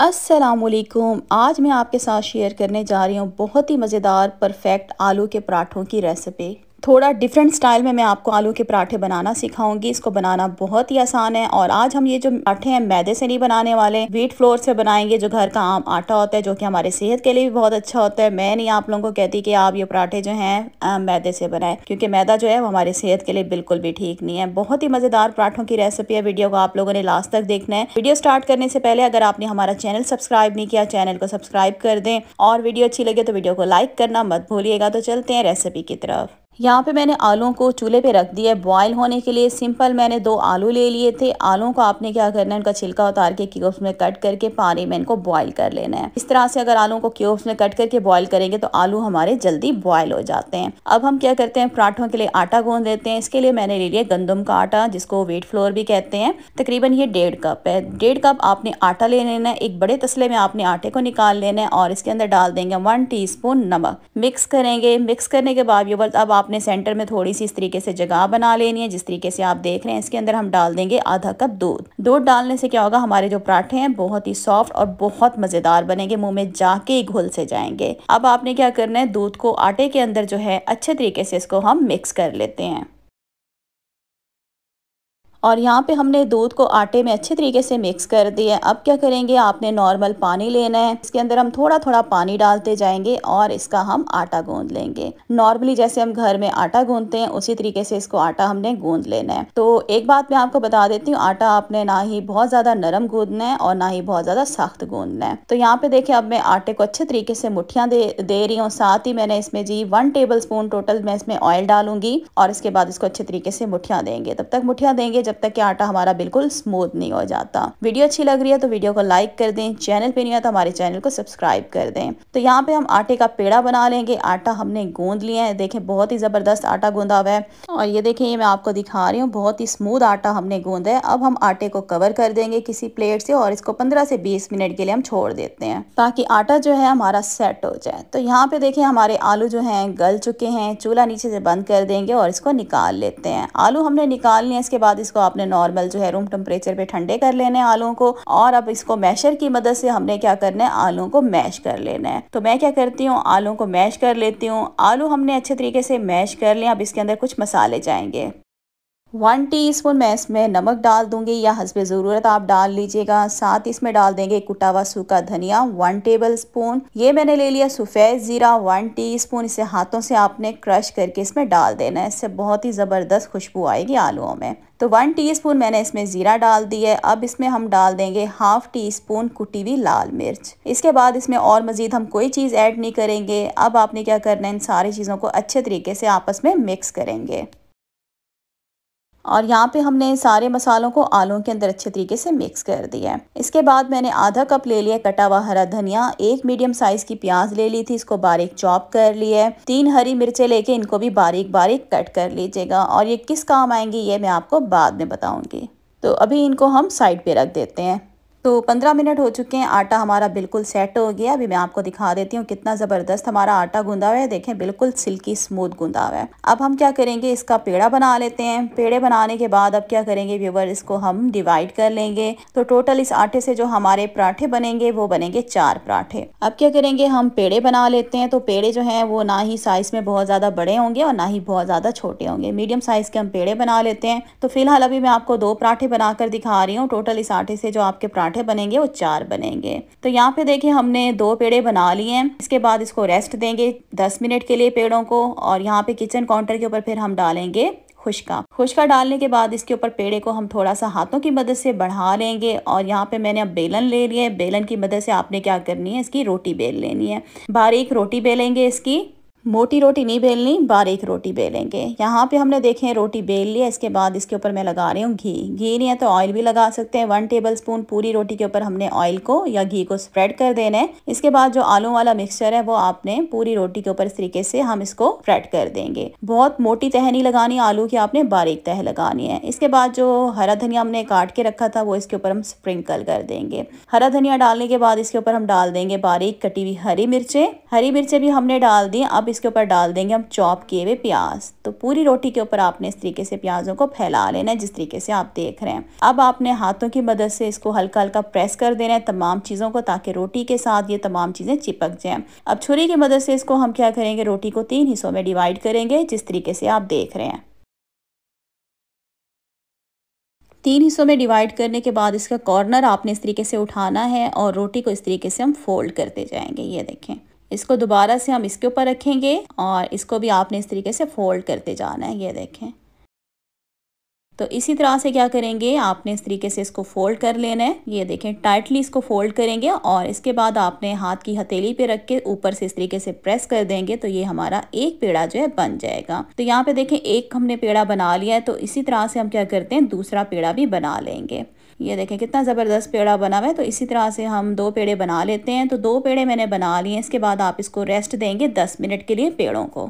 असलकुम आज मैं आपके साथ शेयर करने जा रही हूँ बहुत ही मज़ेदार परफेक्ट आलू के पराठों की रेसिपी थोड़ा डिफरेंट स्टाइल में मैं आपको आलू के पराठे बनाना सिखाऊंगी इसको बनाना बहुत ही आसान है और आज हम ये जो पराठे हैं मैदे से नहीं बनाने वाले व्हीट फ्लोर से बनाएंगे जो घर का आम आटा होता है जो कि हमारे सेहत के लिए भी बहुत अच्छा होता है मैं नहीं आप लोगों को कहती कि आप ये पराठे जो हैं मैदे से बनाए क्योंकि मैदा जो है वो हमारे सेहत के लिए बिल्कुल भी ठीक नहीं है बहुत ही मज़ेदार पराठों की रेसिपी है वीडियो को आप लोगों ने लास्ट तक देखना है वीडियो स्टार्ट करने से पहले अगर आपने हमारा चैनल सब्सक्राइब नहीं किया चैनल को सब्सक्राइब कर दें और वीडियो अच्छी लगे तो वीडियो को लाइक करना मत भूलिएगा तो चलते हैं रेसिपी की तरफ यहाँ पे मैंने आलू को चूल्हे पे रख दिया है बॉयल होने के लिए सिंपल मैंने दो आलू ले लिए थे आलू को आपने क्या करना है उनका छिलका उतार के क्यूब्स में कट करके पानी में इनको बॉयल कर लेना है इस तरह से अगर आलू को क्यूब्स में कट करके बॉयल करेंगे तो आलू हमारे जल्दी बॉयल हो जाते हैं अब हम क्या करते हैं पराठों के लिए आटा गूंद देते हैं इसके लिए मैंने ले लिया गंदम का आटा जिसको वेट फ्लोर भी कहते हैं तकरीबन ये डेढ़ कप है डेढ़ कप आपने आटा ले लेना है एक बड़े तसले में आपने आटे को निकाल लेना है और इसके अंदर डाल देंगे वन टी नमक मिक्स करेंगे मिक्स करने के बाद ये अब आप आपने सेंटर में थोड़ी सी इस तरीके से जगह बना लेनी है जिस तरीके से आप देख रहे हैं इसके अंदर हम डाल देंगे आधा कप दूध दूध डालने से क्या होगा हमारे जो पराठे हैं बहुत ही सॉफ्ट और बहुत मज़ेदार बनेंगे मुंह में जाके ही घुल से जाएंगे अब आपने क्या करना है दूध को आटे के अंदर जो है अच्छे तरीके से इसको हम मिक्स कर लेते हैं और यहाँ पे हमने दूध को आटे में अच्छे तरीके से मिक्स कर दिया है अब क्या करेंगे आपने नॉर्मल पानी लेना है इसके अंदर हम थोड़ा थोड़ा पानी डालते जाएंगे और इसका हम आटा गूंद लेंगे नॉर्मली जैसे हम घर में आटा गूंदते हैं उसी तरीके से इसको आटा हमने गूंद लेना है तो एक बात मैं आपको बता देती हूँ आटा आपने ना ही बहुत ज़्यादा नरम गूंदना है और ना ही बहुत ज़्यादा सख्त गूंदना है तो यहाँ पे देखे अब मैं आटे को अच्छे तरीके से मुठिया दे रही हूँ साथ ही मैंने इसमें जी वन टेबल स्पून टोटल मैं इसमें ऑयल डालूंगी और इसके बाद इसको अच्छे तरीके से मुठिया देंगे तब तक मुठिया देंगे जब तक कि आटा हमारा बिल्कुल स्मूथ नहीं हो जाता वीडियो अच्छी लग रही है तो वीडियो को लाइक कर दें चैनल पे नहीं है तो हमारे चैनल को सब्सक्राइब कर दें तो यहाँ पे हम आटे का पेड़ा बना लेंगे आटा हमने गूंद लिया है देखें बहुत ही ज़बरदस्त आटा गूंदा हुआ है और ये देखें ये मैं आपको दिखा रही हूँ बहुत ही स्मूद आटा हमने गूंदा है अब हम आटे को कवर कर देंगे किसी प्लेट से और इसको पंद्रह से बीस मिनट के लिए हम छोड़ देते हैं ताकि आटा जो है हमारा सेट हो जाए तो यहाँ पे देखें हमारे आलू जो हैं गल चुके हैं चूल्हा नीचे से बंद कर देंगे और इसको निकाल लेते हैं आलू हमने निकाल लिया इसके बाद इसको आपने नॉर्मल जो है रूम टेम्परेचर पे ठंडे कर लेने आलू को और अब इसको मैशर की मदद से हमने क्या करना है आलू को मैश कर लेना है तो मैं क्या करती हूँ आलू को मैश कर लेती हूँ आलू हमने अच्छे तरीके से मैश कर लिया अब इसके अंदर कुछ मसाले जाएंगे वन टीस्पून मैं इसमें नमक डाल दूंगी या हंसब ज़रूरत आप डाल लीजिएगा साथ इसमें डाल देंगे कुटा हुआ सूखा धनिया वन टेबल स्पून ये मैंने ले लिया सफ़ेद ज़ीरा वन टीस्पून इसे हाथों से आपने क्रश करके इसमें डाल देना है इससे बहुत ही ज़बरदस्त खुशबू आएगी आलूओं में तो वन टीस्पून मैंने इसमें ज़ीरा डाल दी है अब इसमें हम डाल देंगे हाफ टी स्पून कुटी हुई लाल मिर्च इसके बाद इसमें और मज़ीद हम कोई चीज़ ऐड नहीं करेंगे अब आपने क्या करना है इन सारी चीज़ों को अच्छे तरीके से आपस में मिक्स करेंगे और यहाँ पे हमने सारे मसालों को आलू के अंदर अच्छे तरीके से मिक्स कर दिया है इसके बाद मैंने आधा कप ले लिया कटा हुआ हरा धनिया एक मीडियम साइज की प्याज ले ली थी इसको बारीक चॉप कर लिया है तीन हरी मिर्चें लेके इनको भी बारीक बारीक कट कर लीजिएगा और ये किस काम आएंगी ये मैं आपको बाद में बताऊंगी तो अभी इनको हम साइड पे रख देते हैं तो 15 मिनट हो चुके हैं आटा हमारा बिल्कुल सेट हो गया अभी मैं आपको दिखा देती हूँ कितना ज़बरदस्त हमारा आटा गूंदा हुआ है देखें बिल्कुल सिल्की स्मूथ गूंदा हुआ है अब हम क्या करेंगे इसका पेड़ा बना लेते हैं पेड़े बनाने के बाद अब क्या करेंगे व्यूवर इसको हम डिवाइड कर लेंगे तो टोटल इस आटे से जो हमारे पराठे बनेंगे वो बनेंगे चार पराठे अब क्या करेंगे हम पेड़े बना लेते हैं तो पेड़े जो हैं वो ना ही साइज़ में बहुत ज़्यादा बड़े होंगे और ना ही बहुत ज़्यादा छोटे होंगे मीडियम साइज़ के हम पेड़े बना लेते हैं तो फिलहाल अभी मैं आपको दो पराठे बनाकर दिखा रही हूँ टोटल इस आटे से जो आपके पराठे पराठे बनेंगे वो चार बनेंगे तो यहाँ पे देखिए हमने दो पेड़े बना लिए हैं इसके बाद इसको रेस्ट देंगे दस मिनट के लिए पेड़ों को और यहाँ पे किचन काउंटर के ऊपर फिर हम डालेंगे खुशका खुशका डालने के बाद इसके ऊपर पेड़े को हम थोड़ा सा हाथों की मदद से बढ़ा लेंगे और यहाँ पे मैंने अब बेलन ले लिया है बेलन की मदद से आपने क्या करनी है इसकी रोटी बेल लेनी है बारीक रोटी बेलेंगे इसकी मोटी रोटी नहीं बेलनी बारीक रोटी बेलेंगे यहाँ पे हमने देखे रोटी बेल लिया इसके बाद इसके ऊपर मैं लगा रही हूँ घी घी नहीं है तो ऑयल भी लगा सकते हैं वन टेबल स्पून पूरी रोटी के ऊपर हमने ऑयल को या घी को स्प्रेड कर देना है इसके बाद जो आलू वाला मिक्सचर है वो आपने पूरी रोटी के ऊपर इस तरीके से हम इसको स्प्रेड कर देंगे बहुत मोटी तह नहीं लगानी आलू की आपने बारीक तह लगानी है इसके बाद जो हरा धनिया हमने काट के रखा था वो इसके ऊपर हम स्प्रिंकल कर देंगे हरा धनिया डालने के बाद इसके ऊपर हम डाल देंगे बारीक कटी हुई हरी मिर्चें हरी मिर्चें भी हमने डाल दी अब इस इसके ऊपर डाल देंगे हम चॉप किए हुए प्याज तो पूरी रोटी के ऊपर आपने इस तरीके से प्याजों को फैला लेना है जिस तरीके से आप देख रहे हैं अब आपने हाथों की मदद से इसको हल्का हल्का प्रेस कर देना है तमाम चीज़ों को ताकि रोटी के साथ ये तमाम चीज़ें चिपक जाएँ अब छुरी की मदद से इसको हम क्या करेंगे रोटी को तीन हिस्सों में डिवाइड करेंगे जिस तरीके से आप देख रहे हैं तीन हिस्सों में डिवाइड करने के बाद इसका कॉर्नर आपने इस तरीके से उठाना है और रोटी को इस तरीके से हम फोल्ड करते जाएंगे ये देखें इसको दोबारा से हम इसके ऊपर रखेंगे और इसको भी आपने इस तरीके से फोल्ड करते जाना है ये देखें तो इसी तरह से क्या करेंगे आपने इस तरीके से इसको फोल्ड कर लेना है ये देखें टाइटली इसको फोल्ड करेंगे और इसके बाद आपने हाथ की हथेली पे रख के ऊपर से इस तरीके से प्रेस कर देंगे तो ये हमारा एक पेड़ा जो है बन जाएगा तो यहाँ पे देखें एक हमने पेड़ा बना लिया है तो इसी तरह से हम क्या करते हैं दूसरा पेड़ा भी बना लेंगे ये देखें कितना ज़बरदस्त पेड़ा बना हुआ है तो इसी तरह से हम दो पेड़े बना लेते हैं तो दो पेड़े मैंने बना लिए इसके बाद आप इसको रेस्ट देंगे दस मिनट के लिए पेड़ों को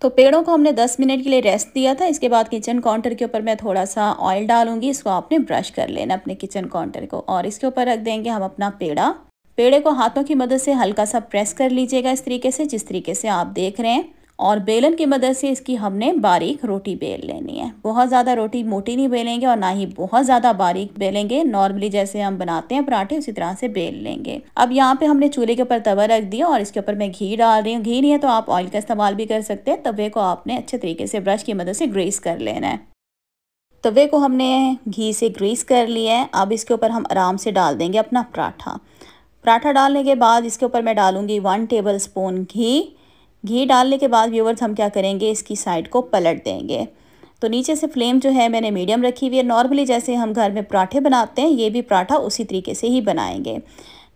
तो पेड़ों को हमने 10 मिनट के लिए रेस्ट दिया था इसके बाद किचन काउंटर के ऊपर मैं थोड़ा सा ऑयल डालूंगी इसको आपने ब्रश कर लेना अपने किचन काउंटर को और इसके ऊपर रख देंगे हम अपना पेड़ा पेड़े को हाथों की मदद से हल्का सा प्रेस कर लीजिएगा इस तरीके से जिस तरीके से आप देख रहे हैं और बेलन की मदद से इसकी हमने बारीक रोटी बेल लेनी है बहुत ज़्यादा रोटी मोटी नहीं बेलेंगे और ना ही बहुत ज़्यादा बारीक बेलेंगे नॉर्मली जैसे हम बनाते हैं पराठे उसी तरह से बेल लेंगे अब यहाँ पे हमने चूल्हे के ऊपर तवा रख दिया और इसके ऊपर मैं घी डाल रही हूँ घी नहीं है तो आप ऑयल का इस्तेमाल भी कर सकते हैं तवे को आपने अच्छे तरीके से ब्रश की मदद से ग्रेस कर लेना है तवे को हमने घी से ग्रीस कर लिया है अब इसके ऊपर हम आराम से डाल देंगे अपना पराठा पराठा डालने के बाद इसके ऊपर मैं डालूंगी वन टेबल स्पून घी घी डालने के बाद व्यूवर्स हम क्या करेंगे इसकी साइड को पलट देंगे तो नीचे से फ्लेम जो है मैंने मीडियम रखी हुई है नॉर्मली जैसे हम घर में पराठे बनाते हैं ये भी पराठा उसी तरीके से ही बनाएंगे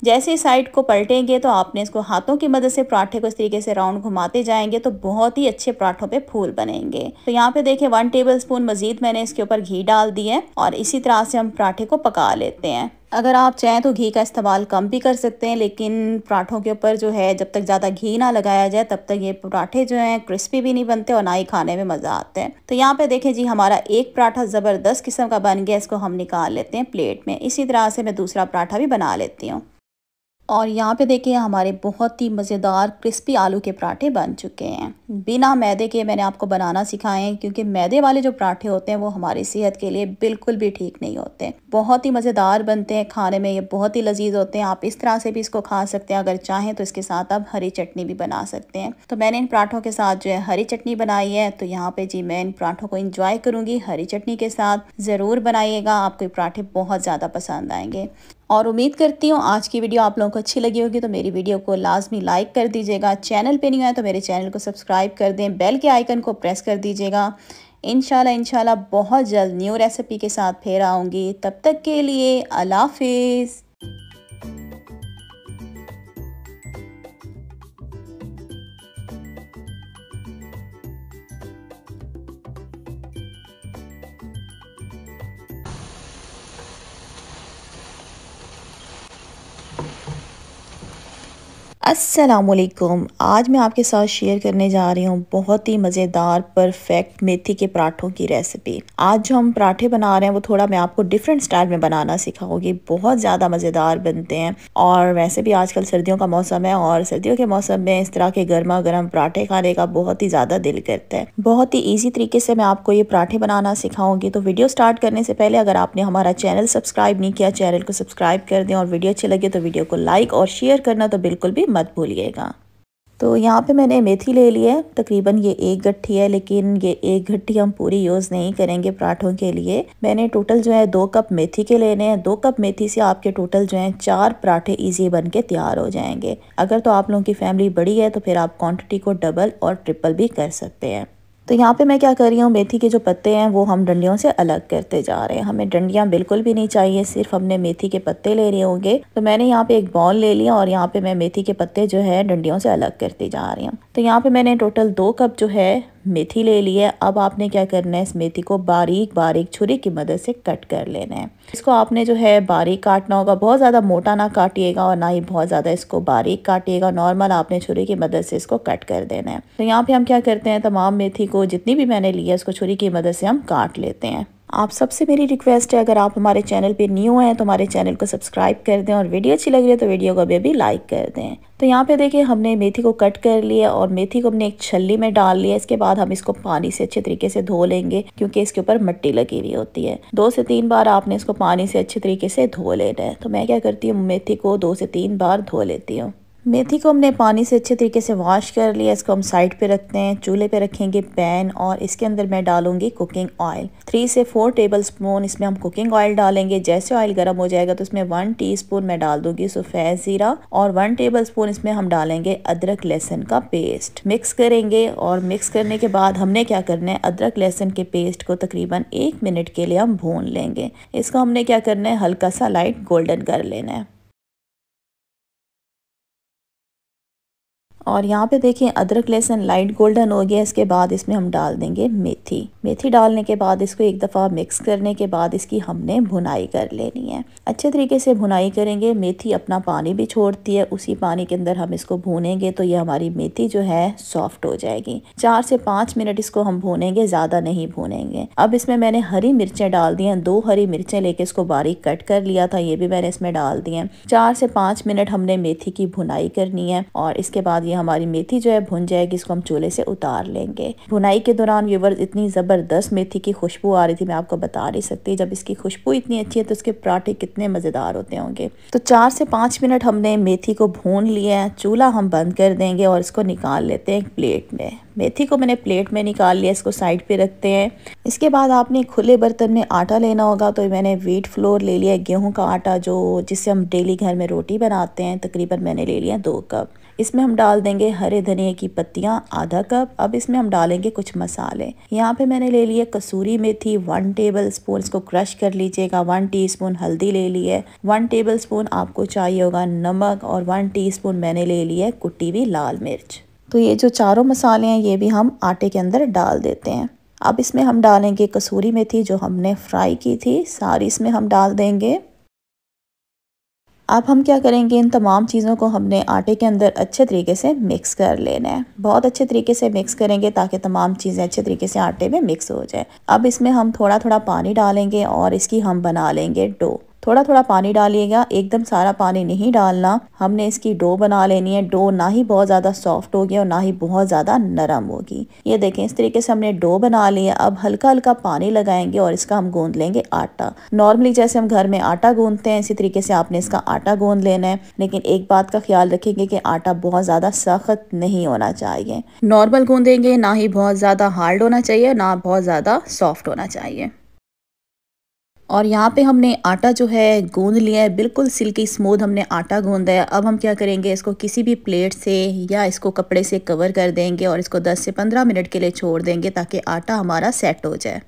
जैसे ही साइड को पलटेंगे तो आपने इसको हाथों की मदद से पराठे को इस तरीके से राउंड घुमाते जाएंगे तो बहुत ही अच्छे पराठों पे फूल बनेंगे तो यहाँ पे देखें वन टेबल स्पून मजीद मैंने इसके ऊपर घी डाल दी है और इसी तरह से हम पराठे को पका लेते हैं अगर आप चाहें तो घी का इस्तेमाल कम भी कर सकते हैं लेकिन पराठों के ऊपर जो है जब तक ज़्यादा घी ना लगाया जाए तब तक ये पराठे जो हैं क्रिस्पी भी नहीं बनते और ना ही खाने में मज़ा आते हैं तो यहाँ पे देखें जी हमारा एक पराठा ज़बरदस्त किस्म का बन गया इसको हम निकाल लेते हैं प्लेट में इसी तरह से मैं दूसरा पराठा भी बना लेती हूँ और यहाँ पे देखिए हमारे बहुत ही मज़ेदार क्रिस्पी आलू के पराठे बन चुके हैं बिना मैदे के मैंने आपको बनाना सिखाए हैं क्योंकि मैदे वाले जो पराठे होते हैं वो हमारी सेहत के लिए बिल्कुल भी ठीक नहीं होते बहुत ही मज़ेदार बनते हैं खाने में ये बहुत ही लजीज होते हैं आप इस तरह से भी इसको खा सकते हैं अगर चाहें तो इसके साथ आप हरी चटनी भी बना सकते हैं तो मैंने इन पराठों के साथ जो है हरी चटनी बनाई है तो यहाँ पर जी मैं इन पराठों को इंजॉय करूँगी हरी चटनी के साथ ज़रूर बनाइएगा आपको ये पराठे बहुत ज़्यादा पसंद आएंगे और उम्मीद करती हूँ आज की वीडियो आप लोगों को अच्छी लगी होगी तो मेरी वीडियो को लाजमी लाइक कर दीजिएगा चैनल पे नहीं आया तो मेरे चैनल को सब्सक्राइब कर दें बेल के आइकन को प्रेस कर दीजिएगा इन इंशाल्लाह बहुत जल्द न्यू रेसिपी के साथ फिर आऊँगी तब तक के लिए अल्लाह हाफिज़ असलकुम आज मैं आपके साथ शेयर करने जा रही हूँ बहुत ही मज़ेदार परफेक्ट मेथी के पराठों की रेसिपी आज जो हम पराठे बना रहे हैं वो थोड़ा मैं आपको डिफरेंट स्टाइल में बनाना सिखाऊंगी बहुत ज़्यादा मज़ेदार बनते हैं और वैसे भी आजकल सर्दियों का मौसम है और सर्दियों के मौसम में इस तरह के गर्मा गर्म पराठे खाने का बहुत ही ज़्यादा दिल करता है बहुत ही ईजी तरीके से मैं आपको ये पराठे बनाना सिखाऊंगी तो वीडियो स्टार्ट करने से पहले अगर आपने हमारा चैनल सब्सक्राइब नहीं किया चैनल को सब्सक्राइब कर दें और वीडियो अच्छी लगे तो वीडियो को लाइक और शेयर करना तो बिल्कुल भी मत भूलिएगा तो यहाँ पे मैंने मेथी ले ली है तकरीबन ये एक गट्ठी है लेकिन ये एक गट्ठी हम पूरी यूज़ नहीं करेंगे पराठों के लिए मैंने टोटल जो है दो कप मेथी के लेने हैं दो कप मेथी से आपके टोटल जो है चार पराठे इजी बन के तैयार हो जाएंगे अगर तो आप लोगों की फैमिली बड़ी है तो फिर आप क्वांटिटी को डबल और ट्रिपल भी कर सकते हैं तो यहाँ पे मैं क्या कर रही हूँ मेथी के जो पत्ते हैं वो हम डंडियों से अलग करते जा रहे हैं हमें डंडियाँ बिल्कुल भी नहीं चाहिए सिर्फ हमने मेथी के पत्ते ले रहे होंगे तो मैंने यहाँ पे एक बॉल ले लिया और यहाँ पे मैं मेथी के पत्ते जो है डंडियों से अलग करती जा रही हूँ तो यहाँ पे मैंने टोटल दो कप जो है मेथी ले ली है अब आपने क्या करना है इस मेथी को बारीक बारीक छुरी की मदद से कट कर लेना है इसको आपने जो है बारीक काटना होगा बहुत ज़्यादा मोटा ना काटिएगा और ना ही बहुत ज़्यादा इसको बारीक काटिएगा नॉर्मल आपने छुरी की मदद से इसको कट कर देना है तो यहाँ पर हम क्या करते हैं तमाम मेथी को जितनी भी मैंने ली है उसको छुरी की मदद से हम काट लेते हैं आप सबसे मेरी रिक्वेस्ट है अगर आप हमारे चैनल पे न्यू हैं तो हमारे चैनल को सब्सक्राइब कर दें और वीडियो अच्छी लग रही है तो वीडियो को अभी अभी लाइक कर दें तो यहाँ पे देखिए हमने मेथी को कट कर लिया और मेथी को हमने एक छल्ली में डाल लिया इसके बाद हम इसको पानी से अच्छे तरीके से धो लेंगे क्योंकि इसके ऊपर मट्टी लगी हुई होती है दो से तीन बार आपने इसको पानी से अच्छे तरीके से धो लेना है तो मैं क्या करती हूँ मेथी को दो से तीन बार धो लेती हूँ मेथी को हमने पानी से अच्छे तरीके से वॉश कर लिया इसको हम साइड पे रखते हैं चूल्हे पे रखेंगे पैन और इसके अंदर मैं डालूंगी कुकिंग ऑयल थ्री से फोर टेबल स्पून इसमें हम कुकिंग ऑयल डालेंगे जैसे ऑयल गर्म हो जाएगा तो इसमें वन टीस्पून मैं डाल दूंगी सफ़ेद ज़ीरा और वन टेबल स्पून इसमें हम डालेंगे अदरक लहसन का पेस्ट मिक्स करेंगे और मिक्स करने के बाद हमने क्या करना है अदरक लहसन के पेस्ट को तकरीबन एक मिनट के लिए हम भून लेंगे इसको हमने क्या करना है हल्का सा लाइट गोल्डन कर लेना है और यहाँ पे देखें अदरक लहसन लाइट गोल्डन हो गया इसके बाद इसमें हम डाल देंगे मेथी मेथी डालने के बाद इसको एक दफ़ा मिक्स करने के बाद इसकी हमने भुनाई कर लेनी है अच्छे तरीके से भुनाई करेंगे मेथी अपना पानी भी छोड़ती है उसी पानी के अंदर हम इसको भूनेंगे तो ये हमारी मेथी जो है सॉफ्ट हो जाएगी चार से पाँच मिनट इसको हम भूनेंगे ज़्यादा नहीं भूनेंगे अब इसमें मैंने हरी मिर्चें डाल दी हैं दो हरी मिर्चें लेके इसको बारीक कट कर लिया था ये भी मैंने इसमें डाल दी हैं चार से पाँच मिनट हमने मेथी की भुनाई करनी है और इसके बाद ये हमारी मेथी जो है भुन जाएगी इसको हम चूल्हे से उतार लेंगे भुनाई के दौरान व्यूवर्स इतनी ज़बरदस्त मेथी की खुशबू आ रही थी मैं आपको बता नहीं सकती जब इसकी खुशबू इतनी अच्छी है तो उसके पराठे कितने मज़ेदार होते होंगे तो चार से पाँच मिनट हमने मेथी को भून लिया है चूल्हा हम बंद कर देंगे और इसको निकाल लेते हैं एक प्लेट में मेथी को मैंने प्लेट में निकाल लिया इसको साइड पे रखते हैं इसके बाद आपने खुले बर्तन में आटा लेना होगा तो मैंने वीट फ्लोर ले लिया गेहूं का आटा जो जिससे हम डेली घर में रोटी बनाते हैं तकरीबन मैंने ले लिया दो कप इसमें हम डाल देंगे हरे धनिया की पत्तियाँ आधा कप अब इसमें हम डालेंगे कुछ मसाले यहाँ पे मैंने ले लिया कसूरी मेथी वन टेबल स्पून इसको क्रश कर लीजिएगा वन टी स्पून हल्दी ले ली है वन टेबल स्पून आपको चाहिए होगा नमक और वन टी स्पून मैंने ले लिया है कुटी हुई लाल मिर्च तो ये जो चारों मसाले हैं ये भी हम आटे के अंदर डाल देते हैं अब इसमें हम डालेंगे कसूरी मेथी जो हमने फ्राई की थी सारी इसमें हम डाल देंगे अब हम क्या करेंगे इन तमाम चीज़ों को हमने आटे के अंदर अच्छे तरीके से मिक्स कर लेना है बहुत अच्छे तरीके से मिक्स करेंगे ताकि तमाम चीज़ें अच्छे तरीके से आटे में मिक्स हो जाए अब इसमें हम थोड़ा थोड़ा पानी डालेंगे और इसकी हम बना लेंगे डो थोड़ा थोड़ा पानी डालिएगा एकदम सारा पानी नहीं डालना हमने इसकी डो बना लेनी है डो ना ही बहुत ज़्यादा सॉफ्ट होगी और ना ही बहुत ज़्यादा नरम होगी ये देखें इस तरीके से हमने डो बना ली है अब हल्का हल्का पानी लगाएंगे और इसका हम गूंद लेंगे आटा नॉर्मली जैसे हम घर में आटा गूंदते हैं इसी तरीके से आपने इसका आटा गूंद लेना है लेकिन एक बात का ख्याल रखेंगे कि आटा बहुत ज़्यादा सख्त नहीं होना चाहिए नॉर्मल गूंदेंगे ना ही बहुत ज़्यादा हार्ड होना चाहिए ना बहुत ज़्यादा सॉफ्ट होना चाहिए और यहाँ पे हमने आटा जो है गूंद लिया है बिल्कुल सिल्की स्मूथ हमने आटा गूंदा है अब हम क्या करेंगे इसको किसी भी प्लेट से या इसको कपड़े से कवर कर देंगे और इसको 10 से 15 मिनट के लिए छोड़ देंगे ताकि आटा हमारा सेट हो जाए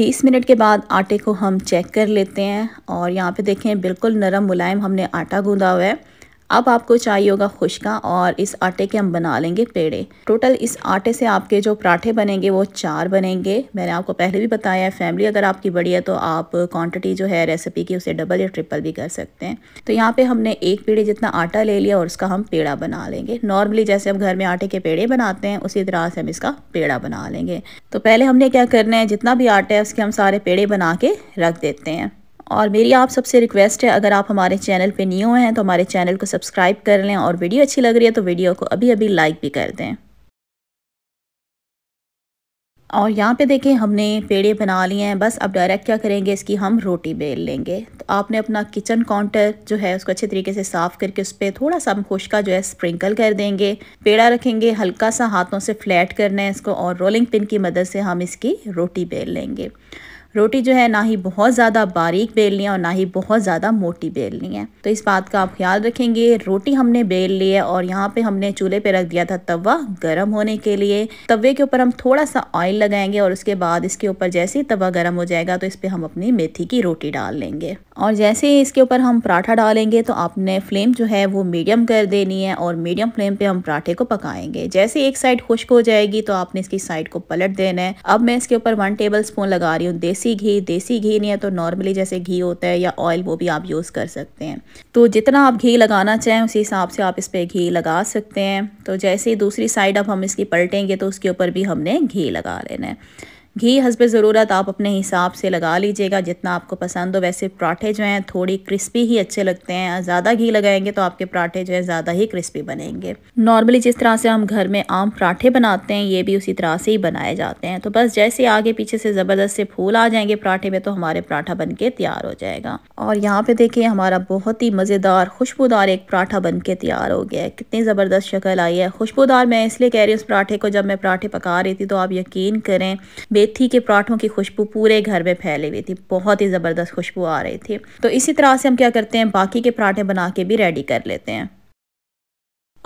20 मिनट के बाद आटे को हम चेक कर लेते हैं और यहाँ पे देखें बिल्कुल नरम मुलायम हमने आटा गूँधा हुआ है अब आपको चाहिए होगा खुशका और इस आटे के हम बना लेंगे पेड़े टोटल इस आटे से आपके जो पराठे बनेंगे वो चार बनेंगे मैंने आपको पहले भी बताया है फैमिली अगर आपकी बड़ी है तो आप क्वांटिटी जो है रेसिपी की उसे डबल या ट्रिपल भी कर सकते हैं तो यहाँ पे हमने एक पेड़े जितना आटा ले लिया और उसका हम पेड़ा बना लेंगे नॉर्मली जैसे हम घर में आटे के पेड़े बनाते हैं उसी तरह से हम इसका पेड़ा बना लेंगे तो पहले हमने क्या करना है जितना भी आटा है उसके हम सारे पेड़े बना के रख देते हैं और मेरी आप सबसे रिक्वेस्ट है अगर आप हमारे चैनल पे न्यू हैं तो हमारे चैनल को सब्सक्राइब कर लें और वीडियो अच्छी लग रही है तो वीडियो को अभी अभी लाइक भी कर दें और यहाँ पे देखें हमने पेड़े बना लिए हैं बस अब डायरेक्ट क्या करेंगे इसकी हम रोटी बेल लेंगे तो आपने अपना किचन काउंटर जो है उसको अच्छे तरीके से साफ़ करके उस पर थोड़ा सा हम खुशका जो है स्प्रिंकल कर देंगे पेड़ा रखेंगे हल्का सा हाथों से फ्लैट करना है इसको और रोलिंग पिन की मदद से हम इसकी रोटी बेल लेंगे रोटी जो है ना ही बहुत ज़्यादा बारीक बेलनी है और ना ही बहुत ज़्यादा मोटी बेलनी है तो इस बात का आप ख्याल रखेंगे रोटी हमने बेल ली है और यहाँ पे हमने चूल्हे पे रख दिया था तवा गर्म होने के लिए तवे के ऊपर हम थोड़ा सा ऑयल लगाएंगे और उसके बाद इसके ऊपर जैसे ही तवा गर्म हो जाएगा तो इस पर हम अपनी मेथी की रोटी डाल लेंगे और जैसे ही इसके ऊपर हम पराठा डालेंगे तो आपने फ्लेम जो है वो मीडियम कर देनी है और मीडियम फ्लेम पे हम पराठे को पकाएंगे जैसे एक साइड खुश्क हो जाएगी तो आपने इसकी साइड को पलट देना है अब मैं इसके ऊपर वन टेबल स्पून लगा रही हूँ देसी देसी घी देसी घी नहीं है तो नॉर्मली जैसे घी होता है या ऑयल वो भी आप यूज़ कर सकते हैं तो जितना आप घी लगाना चाहें उसी हिसाब से आप इस पर घी लगा सकते हैं तो जैसे ही दूसरी साइड अब हम इसकी पलटेंगे तो उसके ऊपर भी हमने घी लगा लेना है घी हंसब ज़रूरत आप अपने हिसाब से लगा लीजिएगा जितना आपको पसंद हो वैसे पराठे जो हैं थोड़ी क्रिस्पी ही अच्छे लगते हैं ज़्यादा घी लगाएंगे तो आपके पराठे जो है ज़्यादा ही क्रिस्पी बनेंगे नॉर्मली जिस तरह से हम घर में आम पराठे बनाते हैं ये भी उसी तरह से ही बनाए जाते हैं तो बस जैसे आगे पीछे से ज़बरदस्त से फूल आ जाएंगे पराठे में तो हमारे पराठा बन के तैयार हो जाएगा और यहाँ पे देखिए हमारा बहुत ही मज़ेदार खुशबूदार एक पराठा बन के तैयार हो गया है कितनी ज़बरदस्त शक्ल आई है खुशबूदार मैं इसलिए कह रही हूँ उस पराठे को जब मैं पराठे पका रही थी तो आप यकीन करें मेथी के पराठों की खुशबू पूरे घर में फैली हुई थी बहुत ही ज़बरदस्त खुशबू आ रही थी तो इसी तरह से हम क्या करते हैं बाकी के पराठे बना के भी रेडी कर लेते हैं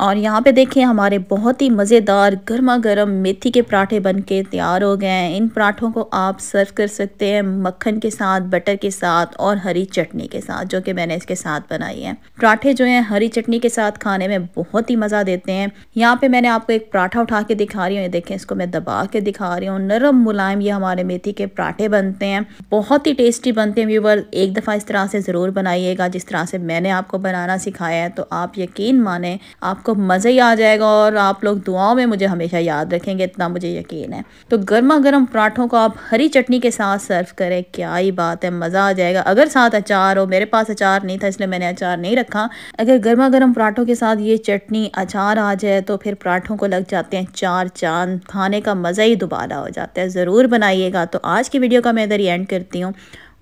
और यहाँ पे देखें हमारे बहुत ही मज़ेदार गर्मा गर्म मेथी के पराठे बन के तैयार हो गए हैं इन पराठों को आप सर्व कर सकते हैं मक्खन के साथ बटर के साथ और हरी चटनी के साथ जो कि मैंने इसके साथ बनाई है पराठे जो हैं हरी चटनी के साथ खाने में बहुत ही मज़ा देते हैं यहाँ पे मैंने आपको एक पराठा उठा के दिखा रही हूँ देखें इसको मैं दबा के दिखा रही हूँ नरम मुलायम ये हमारे मेथी के पराठे बनते हैं बहुत ही टेस्टी बनते हैं व्यूवर एक दफ़ा इस तरह से ज़रूर बनाइएगा जिस तरह से मैंने आपको बनाना सिखाया है तो आप यकीन माने आपको आपको मज़ा ही आ जाएगा और आप लोग दुआओं में मुझे हमेशा याद रखेंगे इतना मुझे यकीन है तो गर्मा गर्म पराठों को आप हरी चटनी के साथ सर्व करें क्या ही बात है मज़ा आ जाएगा अगर साथ अचार हो मेरे पास अचार नहीं था इसलिए मैंने अचार नहीं रखा अगर गर्मा गर्म पराठों के साथ ये चटनी अचार आ जाए तो फिर पराठों को लग जाते हैं चार चांद खाने का मज़ा ही दोबारा हो जाता है ज़रूर बनाइएगा तो आज की वीडियो का मैं इधर ही एंड करती हूँ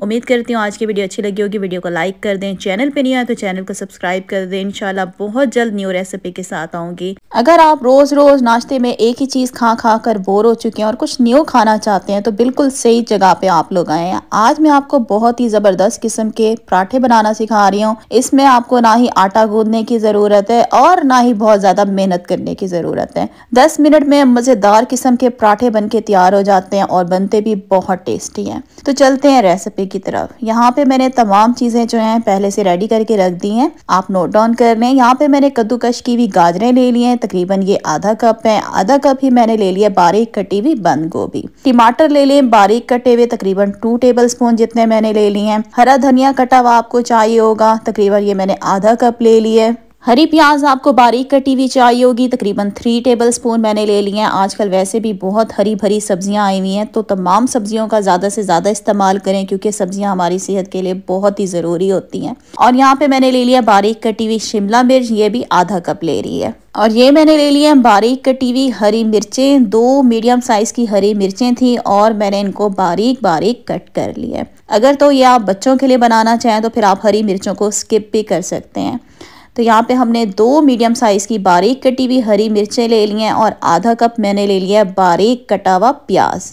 उम्मीद करती हूँ आज की वीडियो अच्छी लगी होगी वीडियो को लाइक कर दें चैनल पे नहीं आए तो चैनल को सब्सक्राइब कर दें इनशाला बहुत जल्द न्यू रेसिपी के साथ आऊंगी अगर आप रोज़ रोज़ नाश्ते में एक ही चीज़ खा खा कर बोर हो चुके हैं और कुछ न्यू खाना चाहते हैं तो बिल्कुल सही जगह पे आप लोग आए हैं आज मैं आपको बहुत ही ज़बरदस्त किस्म के पराठे बनाना सिखा रही हूँ इसमें आपको ना ही आटा गूंदने की ज़रूरत है और ना ही बहुत ज़्यादा मेहनत करने की ज़रूरत है दस मिनट में मज़ेदार किस्म के पराठे बन के तैयार हो जाते हैं और बनते भी बहुत टेस्टी है तो चलते हैं रेसिपी की तरफ यहाँ पे मैंने तमाम चीज़ें जो हैं पहले से रेडी करके रख दी हैं आप नोट डाउन कर लें यहाँ पे मैंने कद्दूकश की हुई गाजरें ले ली हैं तकरीबन ये आधा कप है आधा कप ही मैंने ले लिया बारीक कटी हुई बंद गोभी टमाटर ले लें बारीक कटे हुए तकरीबन टू टेबल स्पून जितने मैंने ले लिए हैं हरा धनिया कटा हुआ आपको चाहिए होगा तकरीबन ये मैंने आधा कप ले लिया हरी प्याज आपको बारीक कटी हुई चाहिए होगी तकरीबन थ्री टेबल स्पून मैंने ले लिए हैं आजकल वैसे भी बहुत हरी भरी सब्जियां आई हुई हैं तो तमाम सब्जियों का ज़्यादा से ज़्यादा इस्तेमाल करें क्योंकि सब्जियां हमारी सेहत के लिए बहुत ही ज़रूरी होती हैं और यहाँ पे मैंने ले लिया बारीक कटी हुई शिमला मिर्च ये भी आधा कप ले रही है और ये मैंने ले लिया है बारीक कटी हुई हरी मिर्चें दो मीडियम साइज़ की हरी मिर्चें थी और मैंने इनको बारीक बारीक कट कर लिया अगर तो ये आप बच्चों के लिए बनाना चाहें तो फिर आप हरी मिर्चों को स्किप भी कर सकते हैं तो यहाँ पे हमने दो मीडियम साइज़ की बारीक कटी हुई हरी मिर्चें ले ली हैं और आधा कप मैंने ले लिया है बारीक कटा हुआ प्याज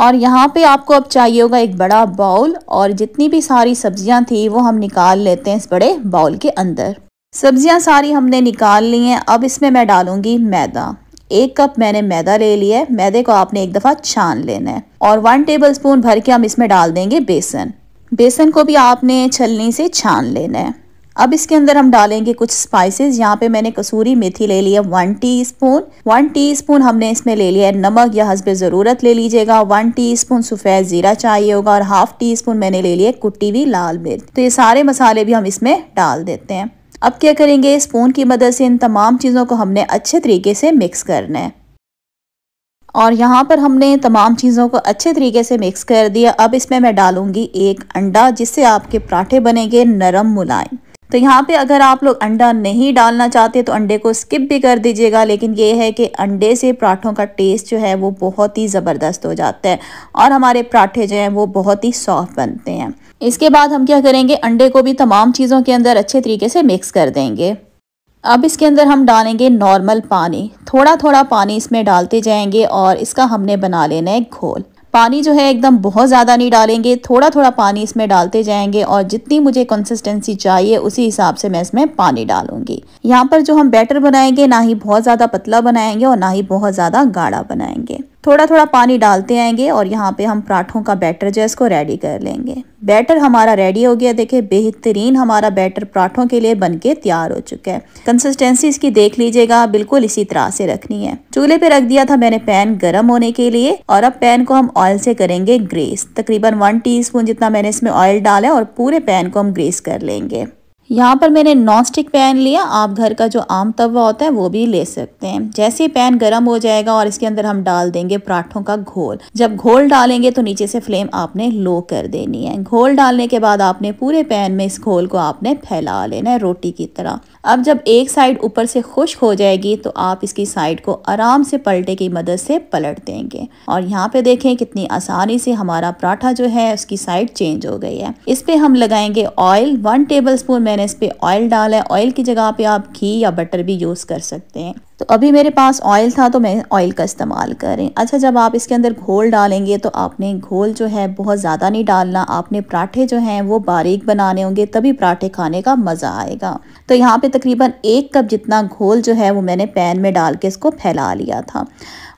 और यहाँ पे आपको अब चाहिए होगा एक बड़ा बाउल और जितनी भी सारी सब्जियाँ थी वो हम निकाल लेते हैं इस बड़े बाउल के अंदर सब्जियाँ सारी हमने निकाल ली हैं अब इसमें मैं डालूंगी मैदा एक कप मैंने मैदा ले लिया है मैदे को आपने एक दफ़ा छान लेना है और वन टेबल स्पून भर के हम इसमें डाल देंगे बेसन बेसन को भी आपने छलनी से छान लेना है अब इसके अंदर हम डालेंगे कुछ स्पाइसेस यहाँ पे मैंने कसूरी मेथी ले लिया वन टीस्पून वन टीस्पून हमने इसमें ले लिया है नमक या हसब ज़रूरत ले लीजिएगा वन टीस्पून सफ़ेद ज़ीरा चाहिए होगा और हाफ टी स्पून मैंने ले लिया कुट्टी हुई लाल मिर्च तो ये सारे मसाले भी हम इसमें डाल देते हैं अब क्या करेंगे स्पून की मदद से इन तमाम चीज़ों को हमने अच्छे तरीके से मिक्स करना है और यहाँ पर हमने तमाम चीज़ों को अच्छे तरीके से मिक्स कर दिया अब इसमें मैं डालूंगी एक अंडा जिससे आपके पराठे बनेंगे नरम मुलायम तो यहाँ पे अगर आप लोग अंडा नहीं डालना चाहते तो अंडे को स्किप भी कर दीजिएगा लेकिन ये है कि अंडे से पराठों का टेस्ट जो है वो बहुत ही ज़बरदस्त हो जाता है और हमारे पराठे जो हैं वो बहुत ही सॉफ्ट बनते हैं इसके बाद हम क्या करेंगे अंडे को भी तमाम चीज़ों के अंदर अच्छे तरीके से मिक्स कर देंगे अब इसके अंदर हम डालेंगे नॉर्मल पानी थोड़ा थोड़ा पानी इसमें डालते जाएंगे और इसका हमने बना लेना है घोल पानी जो है एकदम बहुत ज़्यादा नहीं डालेंगे थोड़ा थोड़ा पानी इसमें डालते जाएंगे और जितनी मुझे कंसिस्टेंसी चाहिए उसी हिसाब से मैं इसमें पानी डालूंगी यहाँ पर जो हम बैटर बनाएंगे ना ही बहुत ज़्यादा पतला बनाएंगे और ना ही बहुत ज़्यादा गाढ़ा बनाएंगे थोड़ा थोड़ा पानी डालते आएंगे और यहाँ पे हम पराठों का बैटर जो है इसको रेडी कर लेंगे बैटर हमारा रेडी हो गया देखिए बेहतरीन हमारा बैटर पराठों के लिए बन के तैयार हो चुका है कंसिस्टेंसी इसकी देख लीजिएगा बिल्कुल इसी तरह से रखनी है चूल्हे पे रख दिया था मैंने पैन गर्म होने के लिए और अब पैन को हम ऑयल से करेंगे ग्रेस तकरीबन वन टी जितना मैंने इसमें ऑयल डाला है और पूरे पैन को हम ग्रेस कर लेंगे यहाँ पर मैंने नॉन स्टिक पैन लिया आप घर का जो आम तवा होता है वो भी ले सकते हैं जैसे ही पैन गर्म हो जाएगा और इसके अंदर हम डाल देंगे पराठों का घोल जब घोल डालेंगे तो नीचे से फ्लेम आपने लो कर देनी है घोल डालने के बाद आपने पूरे पैन में इस घोल को आपने फैला लेना है रोटी की तरह अब जब एक साइड ऊपर से खुश्क हो जाएगी तो आप इसकी साइड को आराम से पलटे की मदद से पलट देंगे और यहाँ पे देखें कितनी आसानी से हमारा पराठा जो है उसकी साइड चेंज हो गई है इस पे हम लगाएंगे ऑयल वन टेबल स्पून मैंने इस पर ऑयल डाला है ऑयल की जगह पे आप घी या बटर भी यूज़ कर सकते हैं तो अभी मेरे पास ऑयल था तो मैं ऑयल का इस्तेमाल करें अच्छा जब आप इसके अंदर घोल डालेंगे तो आपने घोल जो है बहुत ज़्यादा नहीं डालना आपने पराठे जो हैं वो बारीक बनाने होंगे तभी पराठे खाने का मज़ा आएगा तो यहाँ पे तकरीबन एक कप जितना घोल जो है वो मैंने पैन में डाल के इसको फैला लिया था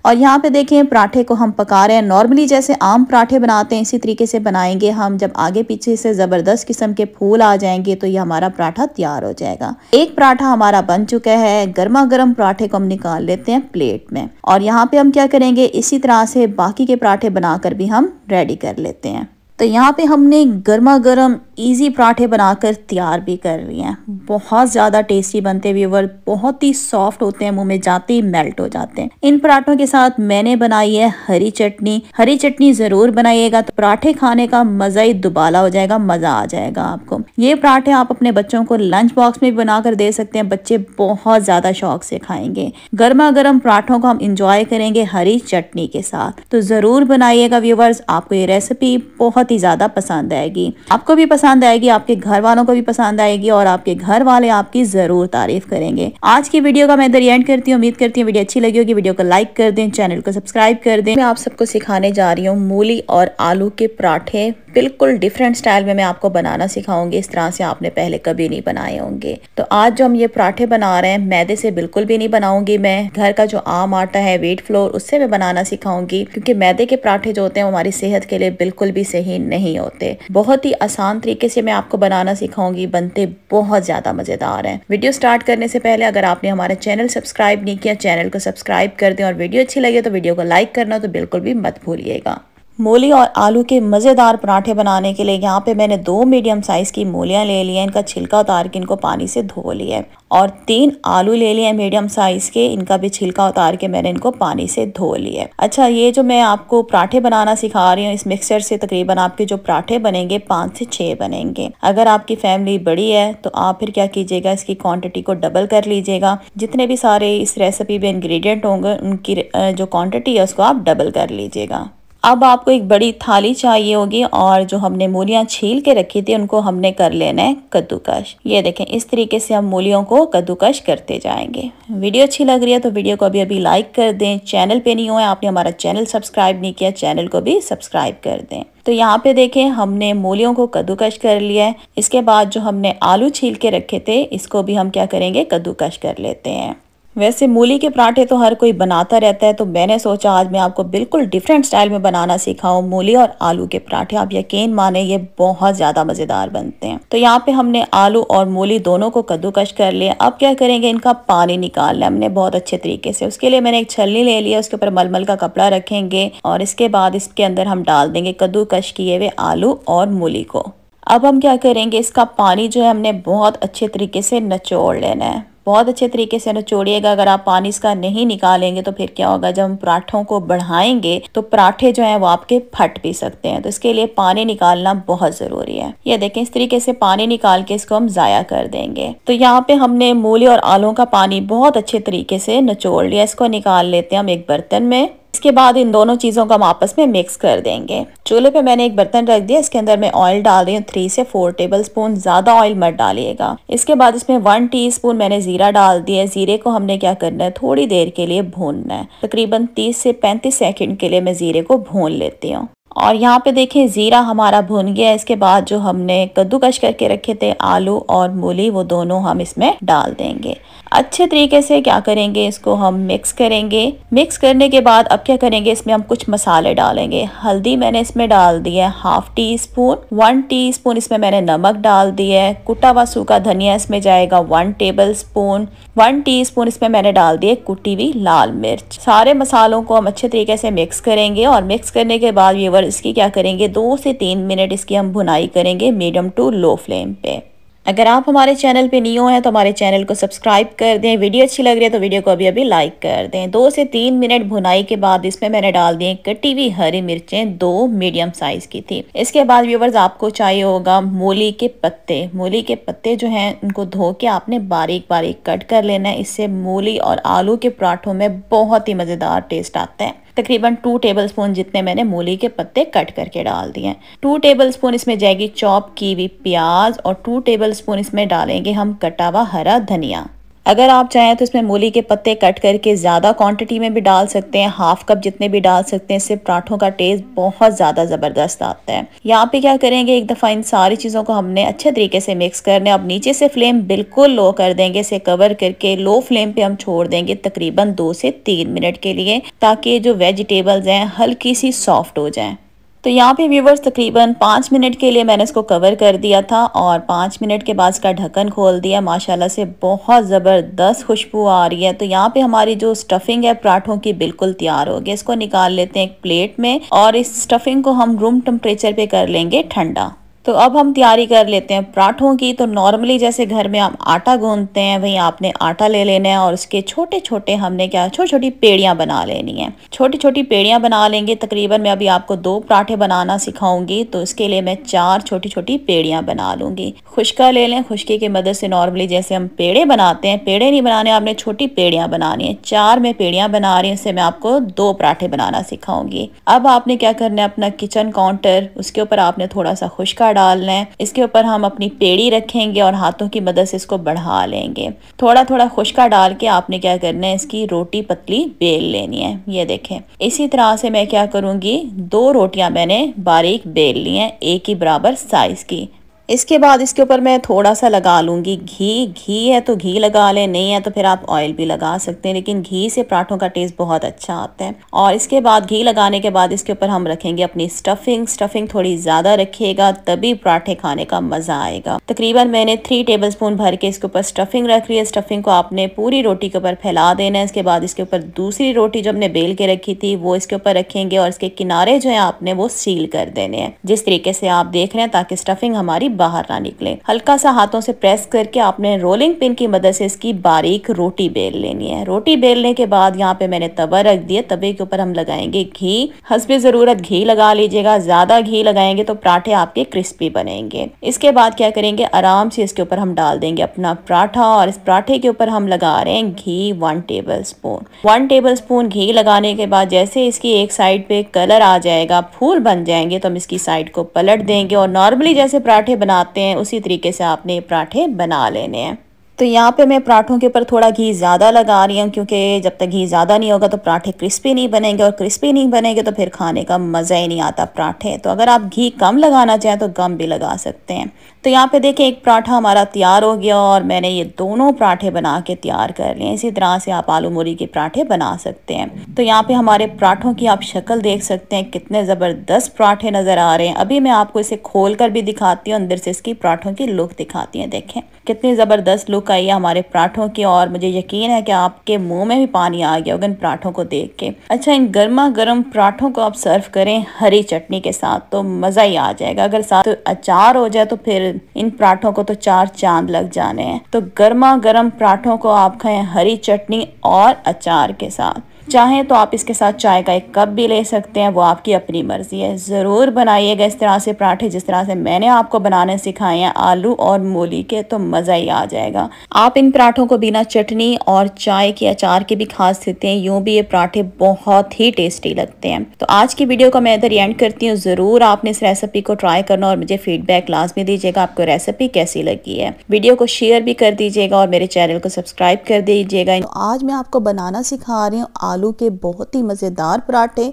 और यहाँ पे देखें पराठे को हम पका रहे हैं नॉर्मली जैसे आम पराठे बनाते हैं इसी तरीके से बनाएंगे हम जब आगे पीछे से ज़बरदस्त किस्म के फूल आ जाएंगे तो ये हमारा पराठा तैयार हो जाएगा एक पराठा हमारा बन चुका है गर्मा गर्म पराठे को हम निकाल लेते हैं प्लेट में और यहाँ पे हम क्या करेंगे इसी तरह से बाकी के पराठे बनाकर भी हम रेडी कर लेते हैं तो यहाँ पे हमने गर्मा गर्म ईजी पराठे बनाकर तैयार भी कर लिए हैं बहुत ज़्यादा टेस्टी बनते व्यूवर बहुत ही सॉफ्ट होते हैं मुंह में जाते ही मेल्ट हो जाते हैं इन पराठों के साथ मैंने बनाई है हरी चटनी हरी चटनी ज़रूर बनाइएगा तो पराठे खाने का मज़ा ही दुबाला हो जाएगा मज़ा आ जाएगा आपको ये पराठे आप अपने बच्चों को लंच बॉक्स में बनाकर दे सकते हैं बच्चे बहुत ज़्यादा शौक से खाएंगे गर्मा गर्म पराठों को हम इंजॉय करेंगे हरी चटनी के साथ तो ज़रूर बनाइएगा व्यूवर्स आपको ये रेसिपी बहुत बहुत ही ज़्यादा पसंद आएगी आपको भी पसंद आएगी आपके घर वालों को भी पसंद आएगी और आपके घर वाले आपकी ज़रूर तारीफ करेंगे आज की वीडियो का मैं इधर एंड करती हूँ उम्मीद करती हूँ वीडियो अच्छी लगी होगी वीडियो को लाइक कर दें चैनल को सब्सक्राइब कर दें मैं आप सबको सिखाने जा रही हूँ मूली और आलू के पराठे बिल्कुल डिफरेंट स्टाइल में मैं आपको बनाना सिखाऊंगी इस तरह से आपने पहले कभी नहीं बनाए होंगे तो आज जो हम ये पराठे बना रहे हैं मैदे से बिल्कुल भी नहीं बनाऊंगी मैं घर का जो आम आटा है वेट फ्लोर उससे मैं बनाना सिखाऊंगी क्योंकि मैदे के पराठे जो होते हैं हमारी सेहत के लिए बिल्कुल भी सही ही नहीं होते बहुत ही आसान तरीके से मैं आपको बनाना सिखाऊंगी बनते बहुत ज़्यादा मज़ेदार हैं वीडियो स्टार्ट करने से पहले अगर आपने हमारे चैनल सब्सक्राइब नहीं किया चैनल को सब्सक्राइब कर दें और वीडियो अच्छी लगे तो वीडियो को लाइक करना तो बिल्कुल भी मत भूलिएगा मूली और आलू के मज़ेदार पराठे बनाने के लिए यहाँ पे मैंने दो मीडियम साइज़ की मूलियाँ ले ली हैं इनका छिलका उतार के इनको पानी से धो लिया है और तीन आलू ले लिए हैं मीडियम साइज़ के इनका भी छिलका उतार के मैंने इनको पानी से धो लिया अच्छा ये जो मैं आपको पराठे बनाना सिखा रही हूँ इस मिक्सर से तकरीबन आपके जो पराठे बनेंगे पाँच से छः बनेंगे अगर आपकी फैमिली बड़ी है तो आप फिर क्या कीजिएगा इसकी क्वान्टिटी को डबल कर लीजिएगा जितने भी सारे इस रेसिपी में इन्ग्रीडियंट होंगे उनकी जो क्वान्टिटी है उसको आप डबल कर लीजिएगा अब आपको एक बड़ी थाली चाहिए होगी और जो हमने मूलियाँ छील के रखी थी उनको हमने कर लेना है कद्दूकश ये देखें इस तरीके से हम मूलियों को कद्दूकश करते जाएंगे वीडियो अच्छी लग रही है तो वीडियो को अभी अभी लाइक कर दें चैनल पे नहीं हुआ आपने हमारा चैनल सब्सक्राइब नहीं किया चैनल को भी सब्सक्राइब कर दें तो यहाँ पे देखें हमने मूलियों को कद्दूकश कर लिया है इसके बाद जो हमने आलू छील के रखे थे इसको भी हम क्या करेंगे कद्दूकश कर लेते हैं वैसे मूली के पराठे तो हर कोई बनाता रहता है तो मैंने सोचा आज मैं आपको बिल्कुल डिफरेंट स्टाइल में बनाना सिखाऊं मूली और आलू के पराठे आप यकीन माने ये बहुत ज़्यादा मज़ेदार बनते हैं तो यहाँ पे हमने आलू और मूली दोनों को कद्दूकश कर लिया अब क्या करेंगे इनका पानी निकालना हमने बहुत अच्छे तरीके से उसके लिए मैंने एक छलनी ले लिया उसके ऊपर मलमल का कपड़ा रखेंगे और इसके बाद इसके अंदर हम डाल देंगे कद्दूकश किए हुए आलू और मूली को अब हम क्या करेंगे इसका पानी जो है हमने बहुत अच्छे तरीके से नचोड़ लेना है बहुत अच्छे तरीके से नचोड़िएगा अगर आप पानी इसका नहीं निकालेंगे तो फिर क्या होगा जब हम पराठों को बढ़ाएंगे तो पराठे जो हैं वो आपके फट भी सकते हैं तो इसके लिए पानी निकालना बहुत ज़रूरी है ये देखें इस तरीके से पानी निकाल के इसको हम ज़ाया कर देंगे तो यहाँ पे हमने मूली और आलू का पानी बहुत अच्छे तरीके से नचोड़ लिया इसको निकाल लेते हैं हम एक बर्तन में इसके बाद इन दोनों चीज़ों को हम आपस में मिक्स कर देंगे चूल्हे पे मैंने एक बर्तन रख दिया इसके अंदर मैं ऑयल डाल रही हूँ थ्री से फोर टेबल स्पून ज़्यादा ऑयल मत डालिएगा इसके बाद इसमें वन टी स्पून मैंने ज़ीरा डाल दिया ज़ीरे को हमने क्या करना है थोड़ी देर के लिए भूनना है तकरीबन तीस से पैंतीस सेकेंड के लिए मैं ज़ीरे को भून लेती हूँ और यहाँ पे देखें ज़ीरा हमारा भुन गया इसके बाद जो हमने कद्दूकश करके रखे थे आलू और मूली वो दोनों हम इसमें डाल देंगे अच्छे तरीके से क्या करेंगे इसको हम मिक्स करेंगे मिक्स करने के बाद अब क्या करेंगे इसमें हम कुछ मसाले डालेंगे हल्दी मैंने इसमें डाल दी है half teaspoon one teaspoon इसमें मैंने नमक डाल दिया है कुटा हुआ सूखा धनिया इसमें जाएगा one tablespoon one teaspoon इसमें मैंने डाल दिए कुटी हुई लाल मिर्च सारे मसालों को हम अच्छे तरीके से मिक्स करेंगे और मिक्स करने के बाद व्यूवर इसकी क्या करेंगे दो से तीन मिनट इसकी हम भुनाई करेंगे मीडियम टू लो फ्लेम पे अगर आप हमारे चैनल पे न्यू हैं तो हमारे चैनल को सब्सक्राइब कर दें वीडियो अच्छी लग रही है तो वीडियो को अभी अभी लाइक कर दें दो से तीन मिनट भुनाई के बाद इसमें मैंने डाल दिए कटी हुई हरी मिर्चें दो मीडियम साइज की थी इसके बाद व्यूवर्स आपको चाहिए होगा मूली के पत्ते मूली के पत्ते जो हैं उनको धो के आपने बारीक बारीक कट कर लेना है इससे मूली और आलू के पराठों में बहुत ही मज़ेदार टेस्ट आता है तकरीबन टू टेबल स्पून जितने मैंने मूली के पत्ते कट करके डाल दिए टू टेबल स्पून इसमें जाएगी चॉप की हुई प्याज और टू टेबल स्पून इसमें डालेंगे हम कटा हुआ हरा धनिया अगर आप चाहें तो इसमें मूली के पत्ते कट करके ज़्यादा क्वांटिटी में भी डाल सकते हैं हाफ कप जितने भी डाल सकते हैं इससे पराठों का टेस्ट बहुत ज़्यादा ज़बरदस्त आता है यहाँ पे क्या करेंगे एक दफ़ा इन सारी चीज़ों को हमने अच्छे तरीके से मिक्स करने अब नीचे से फ्लेम बिल्कुल लो कर देंगे इसे कवर करके लो फ्लेम पे हम छोड़ देंगे तकरीबन दो से तीन मिनट के लिए ताकि जो वेजिटेबल्स हैं हल्की सी सॉफ्ट हो जाएँ तो यहाँ पे व्यूवर्स तकरीबन पाँच मिनट के लिए मैंने इसको कवर कर दिया था और पाँच मिनट के बाद इसका ढक्कन खोल दिया माशाल्लाह से बहुत ज़बरदस्त खुशबू आ रही है तो यहाँ पे हमारी जो स्टफिंग है पराठों की बिल्कुल तैयार होगी इसको निकाल लेते हैं एक प्लेट में और इस स्टफिंग को हम रूम टेम्परेचर पे कर लेंगे ठंडा तो अब हम तैयारी कर लेते हैं पराठों की तो नॉर्मली जैसे घर में हम आटा गूंदते हैं वहीं आपने आटा ले लेना है और उसके छोटे छोटे हमने क्या छोटी छोटी पेड़ियाँ बना लेनी है छोटी छोटी पेड़ियाँ बना लेंगे तकरीबन मैं अभी आपको दो पराठे बनाना सिखाऊंगी तो इसके लिए मैं चार छोटी छोटी पेड़ियाँ बना लूंगी खुशका ले लें खुशकी की मदद से नॉर्मली जैसे हम पेड़े बनाते हैं पेड़े नहीं बनाने आपने छोटी पेड़ियाँ बनानी है चार में पेड़ियाँ बना रही हूँ इससे मैं आपको दो पराठे बनाना सिखाऊंगी अब आपने क्या करना है अपना किचन काउंटर उसके ऊपर आपने थोड़ा सा खुशका डालना है इसके ऊपर हम अपनी पेड़ी रखेंगे और हाथों की मदद से इसको बढ़ा लेंगे थोड़ा थोड़ा खुशका डाल के आपने क्या करना है इसकी रोटी पतली बेल लेनी है ये देखें इसी तरह से मैं क्या करूँगी दो रोटियाँ मैंने बारीक बेल ली हैं एक ही बराबर साइज़ की इसके बाद इसके ऊपर मैं थोड़ा सा लगा लूँगी घी घी है तो घी लगा लें नहीं है तो फिर आप ऑयल भी लगा सकते हैं लेकिन घी से पराठों का टेस्ट बहुत अच्छा आता है और इसके बाद घी लगाने के बाद इसके ऊपर हम रखेंगे अपनी स्टफिंग स्टफिंग थोड़ी ज़्यादा रखिएगा तभी पराठे खाने का मज़ा आएगा तकरीबन मैंने थ्री टेबल स्पून भर के इसके ऊपर स्टफिंग रख रही है स्टफिंग को आपने पूरी रोटी के ऊपर फैला देना है इसके बाद इसके ऊपर दूसरी रोटी जो हमने बेल के रखी थी वो इसके ऊपर रखेंगे और इसके किनारे जो है आपने वो सील कर देने हैं जिस तरीके से आप देख रहे हैं ताकि स्टफिंग हमारी बाहर ना निकले हल्का सा हाथों से प्रेस करके आपने रोलिंग पिन की मदद से इसकी बारीक रोटी बेल लेनी है रोटी बेलने के बाद यहाँ पे मैंने तवा रख दिया तवे के ऊपर हम लगाएंगे घी हंसबे ज़रूरत घी लगा लीजिएगा ज़्यादा घी लगाएंगे तो पराठे आपके क्रिस्पी बनेंगे इसके बाद क्या करेंगे आराम से इसके ऊपर हम डाल देंगे अपना पराठा और इस पराठे के ऊपर हम लगा रहे हैं घी one tablespoon one tablespoon घी लगाने के बाद जैसे इसकी एक साइड पे कलर आ जाएगा फूल बन जाएंगे तो हम इसकी साइड को पलट देंगे और नॉर्मली जैसे पराठे बनाते हैं उसी तरीके से आपने पराठे बना लेने हैं तो यहाँ पे मैं पराठों के ऊपर थोड़ा घी ज़्यादा लगा रही हूँ क्योंकि जब तक घी ज़्यादा नहीं होगा तो पराठे क्रिस्पी नहीं बनेंगे और क्रिस्पी नहीं बनेंगे तो फिर खाने का मज़ा ही नहीं आता पराठे तो अगर आप घी कम लगाना चाहें तो कम भी लगा सकते हैं तो यहाँ पे देखें एक पराठा हमारा तैयार हो गया और मैंने ये दोनों पराठे बना के तैयार कर लिए इसी तरह से आप आलू मूरी के पराठे बना सकते हैं तो यहाँ पे हमारे पराठों की आप शक्ल देख सकते हैं कितने ज़बरदस्त पराठे नज़र आ रहे हैं अभी मैं आपको इसे खोल कर भी दिखाती हूँ अंदर से इसकी पराठों की लुक दिखाती हैं देखें कितनी ज़बरदस्त लुक आई है हमारे पराठों की और मुझे यकीन है कि आपके मुंह में भी पानी आ गया होगा इन पराठों को देख के अच्छा इन गर्मा गर्म पराठों को आप सर्व करें हरी चटनी के साथ तो मज़ा ही आ जाएगा अगर साथ अचार हो जाए तो फिर मजेदार इन पराठों को तो चार चांद लग जाने हैं तो गर्मा गर्म पराठों को आप खाएं हरी चटनी और अचार के साथ चाहें तो आप इसके साथ चाय का एक कप भी ले सकते हैं वो आपकी अपनी मर्ज़ी है ज़रूर बनाइएगा इस तरह से पराठे जिस तरह से मैंने आपको बनाने सिखाए हैं आलू और मूली के तो मज़ा ही आ जाएगा आप इन पराठों को बिना चटनी और चाय के अचार के भी खा सकते हैं यूँ भी ये पराठे बहुत ही टेस्टी लगते हैं तो आज की वीडियो को मैं इधर एंड करती हूँ ज़रूर आपने इस रेसिपी को ट्राई करना और मुझे फीडबैक लाजमी दीजिएगा आपको रेसिपी कैसी लगी है वीडियो को शेयर भी कर दीजिएगा और मेरे चैनल को सब्सक्राइब कर दीजिएगा तो आज मैं आपको बनाना सिखा रही हूँ आलू के बहुत ही मज़ेदार पराठे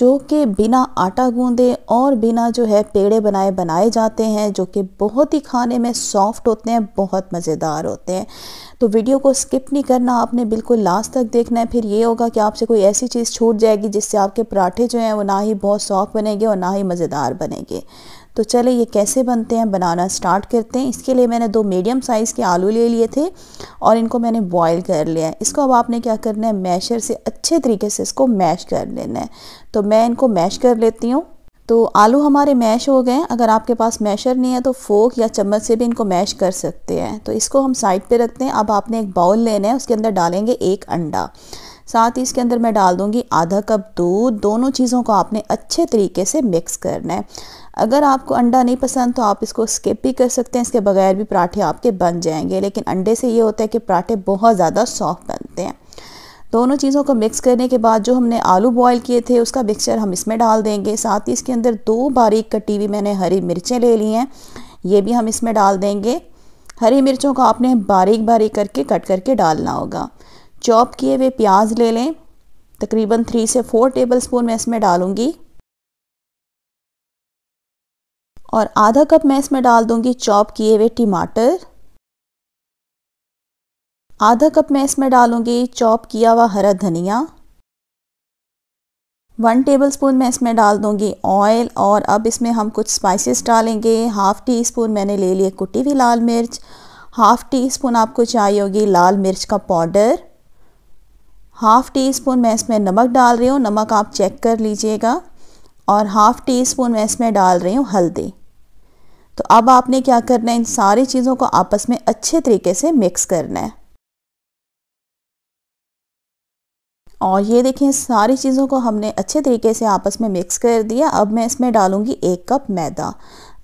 जो कि बिना आटा गूंदे और बिना जो है पेड़े बनाए बनाए जाते हैं जो कि बहुत ही खाने में सॉफ्ट होते हैं बहुत मज़ेदार होते हैं तो वीडियो को स्किप नहीं करना आपने बिल्कुल लास्ट तक देखना है फिर ये होगा कि आपसे कोई ऐसी चीज़ छूट जाएगी जिससे आपके पराठे जो हैं वो ना ही बहुत सॉफ्ट बनेंगे और ना ही मज़ेदार बनेंगे तो चले ये कैसे बनते हैं बनाना स्टार्ट करते हैं इसके लिए मैंने दो मीडियम साइज़ के आलू ले लिए थे और इनको मैंने बॉईल कर लिया है इसको अब आपने क्या करना है मैशर से अच्छे तरीके से इसको मैश कर लेना है तो मैं इनको मैश कर लेती हूँ तो आलू हमारे मैश हो गए अगर आपके पास मैशर नहीं है तो फोक या चम्मच से भी इनको मैश कर सकते हैं तो इसको हम साइड पर रखते हैं अब आपने एक बाउल लेना है उसके अंदर डालेंगे एक अंडा साथ ही इसके अंदर मैं डाल दूँगी आधा कप दूध दोनों चीज़ों को आपने अच्छे तरीके से मिक्स करना है अगर आपको अंडा नहीं पसंद तो आप इसको स्किप भी कर सकते हैं इसके बगैर भी पराठे आपके बन जाएंगे लेकिन अंडे से ये होता है कि पराठे बहुत ज़्यादा सॉफ्ट बनते हैं दोनों चीज़ों को मिक्स करने के बाद जो हमने आलू बॉईल किए थे उसका मिक्सचर हम इसमें डाल देंगे साथ ही इसके अंदर दो बारीक कटी हुई मैंने हरी मिर्चें ले ली हैं ये भी हम इसमें डाल देंगे हरी मिर्चों को आपने बारीक बारीक करके कट करके डालना होगा चॉप किए हुए प्याज ले लें तकरीबन थ्री से फोर टेबल स्पून मैं इसमें डालूंगी और आधा कप मैं इसमें डाल दूँगी चॉप किए हुए टमाटर आधा कप मैं इसमें डालूँगी चॉप किया हुआ हरा धनिया वन टेबल स्पून मैं इसमें डाल दूँगी ऑयल और अब इसमें हम कुछ स्पाइसेस डालेंगे हाफ़ टी स्पून मैंने ले लिए कुटी हुई लाल मिर्च हाफ़ टी स्पून आपको चाहिए होगी लाल मिर्च का पाउडर हाफ़ टी स्पून मैं इसमें नमक डाल रही हूँ नमक आप चेक कर लीजिएगा और हाफ़ टी स्पून मैं इसमें डाल रही हूँ हल्दी तो अब आपने क्या करना है इन सारी चीज़ों को आपस में अच्छे तरीके से मिक्स करना है और ये देखें सारी चीज़ों को हमने अच्छे तरीके से आपस में मिक्स कर दिया अब मैं इसमें डालूंगी एक कप मैदा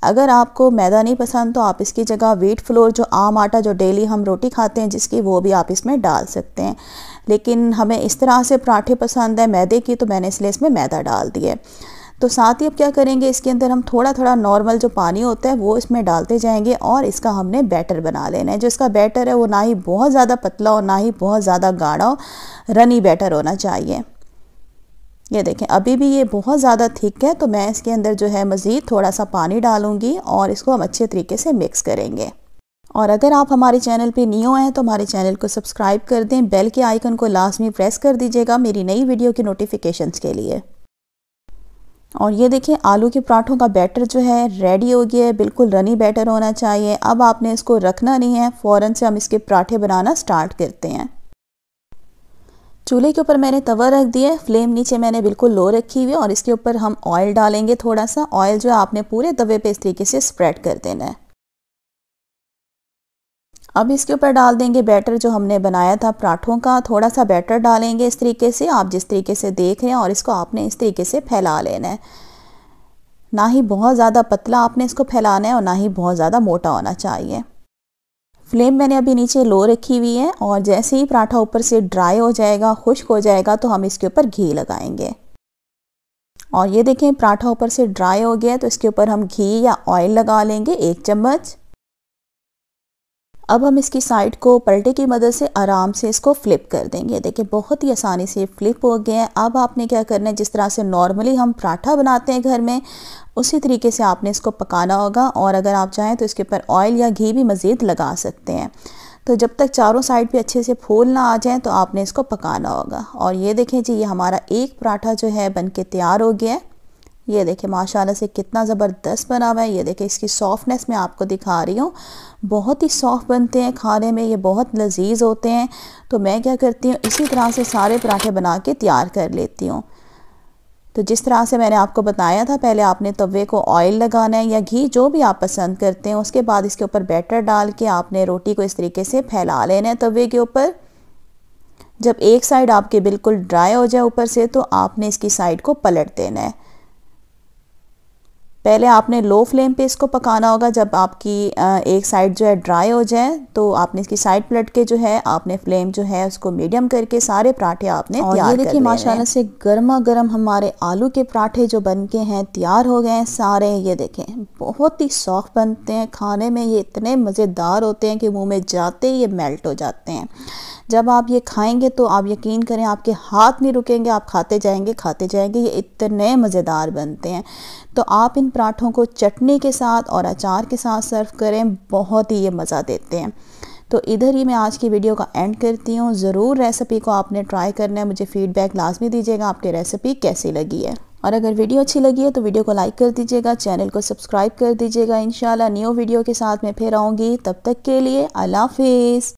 अगर आपको मैदा नहीं पसंद तो आप इसकी जगह वीट फ्लोर जो आम आटा जो डेली हम रोटी खाते हैं जिसकी वो भी आप इसमें डाल सकते हैं लेकिन हमें इस तरह से पराठे पसंद है मैदे की तो मैंने इसलिए इसमें मैदा डाल दिया है तो साथ ही अब क्या करेंगे इसके अंदर हम थोड़ा थोड़ा नॉर्मल जो पानी होता है वो इसमें डालते जाएंगे और इसका हमने बैटर बना लेना है जो इसका बैटर है वो ना ही बहुत ज़्यादा पतला हो ना ही बहुत ज़्यादा गाढ़ा हो रनी बैटर होना चाहिए ये देखें अभी भी ये बहुत ज़्यादा थिक है तो मैं इसके अंदर जो है मज़ीद थोड़ा सा पानी डालूँगी और इसको हम अच्छे तरीके से मिक्स करेंगे और अगर आप हमारे चैनल पे न्यू हैं तो हमारे चैनल को सब्सक्राइब कर दें बेल के आइकन को लाजमी प्रेस कर दीजिएगा मेरी नई वीडियो की नोटिफिकेशंस के लिए और ये देखें आलू के पराठों का बैटर जो है रेडी हो गया है बिल्कुल रनी बैटर होना चाहिए अब आपने इसको रखना नहीं है फ़ौर से हम इसके पराठे बनाना स्टार्ट करते हैं चूल्हे के ऊपर मैंने तवा रख दिया है फ्लेम नीचे मैंने बिल्कुल लो रखी हुई है और इसके ऊपर हम ऑयल डालेंगे थोड़ा सा ऑयल जो है आपने पूरे तवे पे इस तरीके से स्प्रेड कर देना है अब इसके ऊपर डाल देंगे बैटर जो हमने बनाया था पराठों का थोड़ा सा बैटर डालेंगे इस तरीके से आप जिस तरीके से देख रहे हैं और इसको आपने इस तरीके से फैला लेना है ना ही बहुत ज़्यादा पतला आपने इसको फैलाना है और ना ही बहुत ज़्यादा मोटा होना चाहिए फ्लेम मैंने अभी नीचे लो रखी हुई है और जैसे ही पराठा ऊपर से ड्राई हो जाएगा खुश्क हो जाएगा तो हम इसके ऊपर घी लगाएंगे और ये देखें पराठा ऊपर से ड्राई हो गया तो इसके ऊपर हम घी या ऑयल लगा लेंगे एक चम्मच अब हम इसकी साइड को पलटे की मदद से आराम से इसको फ्लिप कर देंगे देखिए बहुत ही आसानी से फ्लिप हो गए हैं अब आपने क्या करना है जिस तरह से नॉर्मली हम पराठा बनाते हैं घर में उसी तरीके से आपने इसको पकाना होगा और अगर आप चाहें तो इसके ऊपर ऑयल या घी भी मज़ीद लगा सकते हैं तो जब तक चारों साइड पे अच्छे से फूल ना आ जाए तो आपने इसको पकाना होगा और ये देखें जी ये हमारा एक पराठा जो है बन के तैयार हो गया है ये देखें माशाल्लाह से कितना ज़बरदस्त बना हुआ है ये देखें इसकी सॉफ्टनेस मैं आपको दिखा रही हूँ बहुत ही सॉफ्ट बनते हैं खाने में ये बहुत लजीज होते हैं तो मैं क्या करती हूँ इसी तरह से सारे पराठे बना के तैयार कर लेती हूँ तो जिस तरह से मैंने आपको बताया था पहले आपने तवे को ऑयल लगाना है या घी जो भी आप पसंद करते हैं उसके बाद इसके ऊपर बैटर डाल के आपने रोटी को इस तरीके से फैला लेना है तवे के ऊपर जब एक साइड आपके बिल्कुल ड्राई हो जाए ऊपर से तो आपने इसकी साइड को पलट देना है पहले आपने लो फ्लेम पे इसको पकाना होगा जब आपकी एक साइड जो है ड्राई हो जाए तो आपने इसकी साइड पलट के जो है आपने फ्लेम जो है उसको मीडियम करके सारे पराठे आपने और ये देखिए माशाल्लाह से गर्मा गर्म हमारे आलू के पराठे जो बन के हैं तैयार हो गए हैं सारे ये देखें बहुत ही सॉफ्ट बनते हैं खाने में ये इतने मज़ेदार होते हैं कि मुँह में जाते ही ये मेल्ट हो जाते हैं जब आप ये खाएंगे तो आप यकीन करें आपके हाथ नहीं रुकेंगे आप खाते जाएंगे खाते जाएंगे ये इतने मज़ेदार बनते हैं तो आप इन पराठों को चटनी के साथ और अचार के साथ सर्व करें बहुत ही ये मज़ा देते हैं तो इधर ही मैं आज की वीडियो का एंड करती हूँ ज़रूर रेसिपी को आपने ट्राई करना है मुझे फीडबैक लाजमी दीजिएगा आपकी रेसिपी कैसी लगी है और अगर वीडियो अच्छी लगी है तो वीडियो को लाइक कर दीजिएगा चैनल को सब्सक्राइब कर दीजिएगा इन न्यू वीडियो के साथ मैं फिर आऊँगी तब तक के लिए अल्लाह हाफिज़